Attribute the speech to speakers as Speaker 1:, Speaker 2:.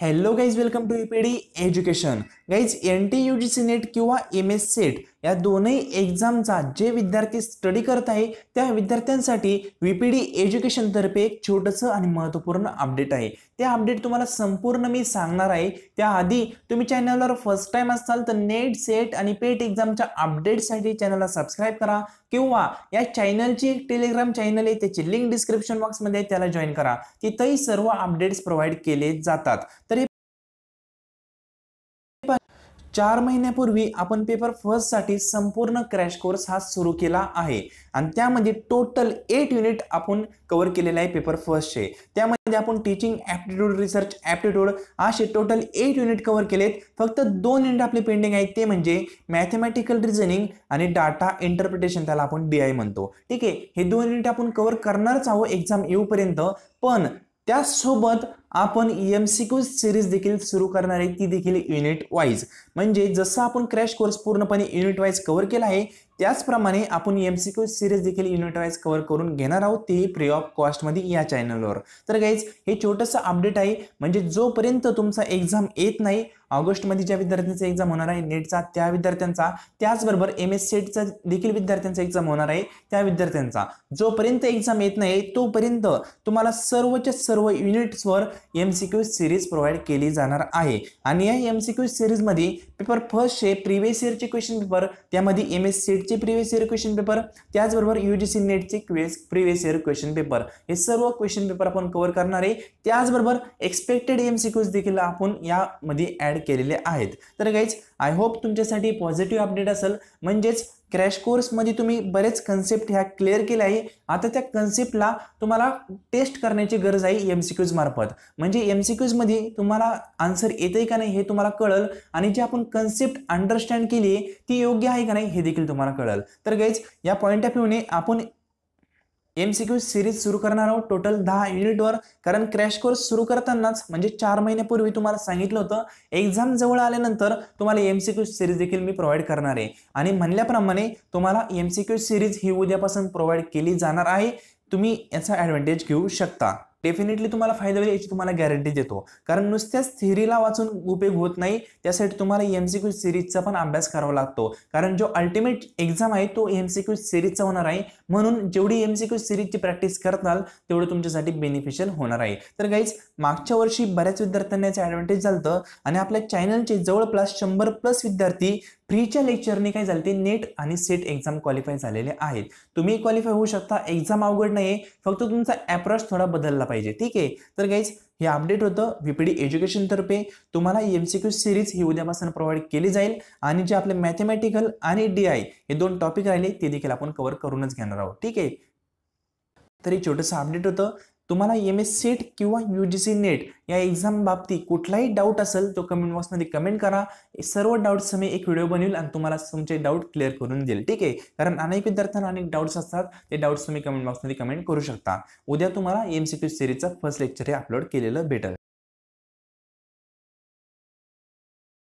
Speaker 1: hello guys welcome to E P D education guys N T U G C NET किंवा M S SET या दोनही एक्झामचा जे विद्यार्थी study करत आहे त्या विद्यार्थ्यांसाठी डी एज्युकेशनतर्फे एक छोटंसं आणि महत्त्वपूर्ण अपडेट आहे ते अपडेट तुम्हाला संपूर्ण मी सांगणार आहे त्याआधी तुम्ही चॅनलवर फर्स्ट टाइम असाल तर नेट सेट आणि पेट एक्झामच्या अपडेटसाठी चॅनलला सबस्क्राईब करा किंवा या चॅनलची एक टेलिग्राम चॅनल आहे त्याची लिंक डिस्क्रिप्शन बॉक्समध्ये त्याला जॉईन करा तिथंही सर्व अपडेट्स प्रोव्हाइड केले जातात तर चार महिन्यापूर्वी आपण पेपर फर्स्टसाठी संपूर्ण क्रॅश कोर्स हा सुरू केला आहे आणि त्यामध्ये टोटल एट युनिट आपण कव्हर केलेले आहे पेपर फर्स्टचे त्यामध्ये आपण टीचिंग ॲप्टिट्यूड रिसर्च ॲप्टिट्यूड असे टोटल एट युनिट कव्हर केलेत फक्त दोन युनिट आपले पेंडिंग आहेत ते म्हणजे मॅथमॅटिकल रिझनिंग आणि डाटा इंटरप्रिटेशन त्याला आपण डी आय म्हणतो ठीक आहे हे दोन युनिट आपण कव्हर करणारच आहोत एक्झाम येऊपर्यंत पण त्यासोबत आपण एम सी क्यू सिरीज देखील सुरू करणार आहे ती देखील युनिट वाईज म्हणजे जसं आपण क्रॅश कोर्स पूर्णपणे युनिट वाईज कव्हर केला आहे त्याचप्रमाणे आपण एम सी क्यू सिरीज देखील युनिट वाईज कव्हर करून घेणार आहोत तेही फ्री ऑफ कॉस्टमध्ये या चॅनलवर तर गाईज हे छोटंसं अपडेट आहे म्हणजे जोपर्यंत तुमचा एक्झाम येत नाही ऑगस्टमध्ये ज्या विद्यार्थ्यांचा एक्झाम होणार आहे नेटचा त्या विद्यार्थ्यांचा त्याचबरोबर एम एस सेटचा देखील विद्यार्थ्यांचा एक्झाम होणार आहे त्या विद्यार्थ्यांचा जोपर्यंत एक्झाम येत नाही तोपर्यंत तुम्हाला सर्वच्या सर्व युनिट्सवर M C Q series provide केली जाणार आहे आणि या एम सी क्यू सिरीजमध्ये पेपर फर्स्टचे प्रिव्हियस इयरचे क्वेश्चन पेपर त्यामध्ये एम एस सीटचे प्रिव्हियस इयर क्वेश्चन पेपर त्याचबरोबर यू जी सी नेटचे क्वेस प्रिव्हियस इयर क्वेश्चन पेपर हे सर्व क्वेश्चन पेपर आपण कव्हर करणार आहे त्याचबरोबर एक्सपेक्टेड एम सी क्यूज देखील आपण यामध्ये ॲड केलेले आहेत तर काहीच आय होप तुमच्यासाठी पॉझिटिव्ह अपडेट असेल म्हणजेच क्रॅश कोर्समध्ये तुम्ही बरेच कन्सेप्ट ह्या क्लिअर केल्या आहे आता त्या कन्सेप्टला तुम्हाला टेस्ट करण्याची गरज आहे एम सी क्यूज मार्फत म्हणजे एम सी क्यूजमध्ये तुम्हाला आन्सर येते का नाही हे तुम्हाला कळल आणि जे आपण कन्सेप्ट अंडरस्टँड केली ती योग्य आहे का नाही हे देखील तुम्हाला कळल तर गैज या पॉईंट ऑफ व्ह्यूने आपण एम सी क्यू सिरीज सुरू करणार आहोत टोटल दहा युनिटवर कारण क्रॅश कोर्स सुरू करतानाच म्हणजे चार महिन्यापूर्वी तुम्हाला सांगितलं होतं एक्झाम जवळ आल्यानंतर तुम्हाला एम सी क्यू सिरीज देखील मी प्रोव्हाइड करणार आहे आणि म्हणल्याप्रमाणे तुम्हाला एम सी क्यू सिरीज ही उद्यापासून प्रोव्हाइड केली जाणार आहे तुम्ही याचा ॲडव्हान्टेज घेऊ शकता डेफिनेटली तुम्हाला फायदा होईल याची तुम्हाला गॅरंटी देतो कारण नुसत्याच थिरीला वाचून उपयोग होत नाही त्यासाठी तुम्हाला एम सी क्यू सिरीजचा पण अभ्यास करावा लागतो कारण जो अल्टिमेट एक्झाम आहे तो एम सी क्यू सिरीजचा होणार आहे म्हणून जेवढी एम सी क्यू सिरीजची प्रॅक्टिस करताल तेवढं तुमच्यासाठी बेनिफिशियल होणार आहे तर गाईज मागच्या वर्षी बऱ्याच विद्यार्थ्यांना याचं ॲडव्हान्टेज झालं आणि आपल्या चॅनलचे जवळपास शंभर प्लस विद्यार्थी फ्रीच्या लेक्चरने काय झाले ते नेट आणि सेट एक्झाम क्वालिफाय झालेले आहेत तुम्ही क्वालिफाय होऊ शकता एक्झाम अवघड नाही फक्त तुमचा अप्रोच थोडा बदलला पाहिजे पाहिजे ठीक आहे तर गाईज हे अपडेट होतं व्हीपीडी तर्फे तुम्हाला एम सी क्यू सिरीज ही उद्यापासून प्रोव्हाइड केली जाईल आणि जे आपले मॅथमॅटिकल आणि डी आय हे दोन टॉपिक राहिले ते देखील आपण कव्हर करूनच घेणार आहोत ठीक आहे तर छोटंसं अपडेट होतं तुम्हाला एम एस सीट किंवा यू जी सी नेट या एक्झाम बाबतीत कुठलाही डाऊट असेल तो कमेंट बॉक्समध्ये कमेंट करा सर्व डाऊट्स मी एक व्हिडिओ बनवेल आणि तुम्हाला तुमचे डाऊट क्लिअर करून देईल ठीक आहे कारण अनेक विद्यार्थ्यांना अनेक डाऊट्स असतात ते डाऊट्स तुम्ही कमेंट बॉक्समध्ये कमेंट करू शकता उद्या तुम्हाला एम सी क्यू सिरीजचा फर्स्ट लेक्चर हे अपलोड केलेलं भेटेल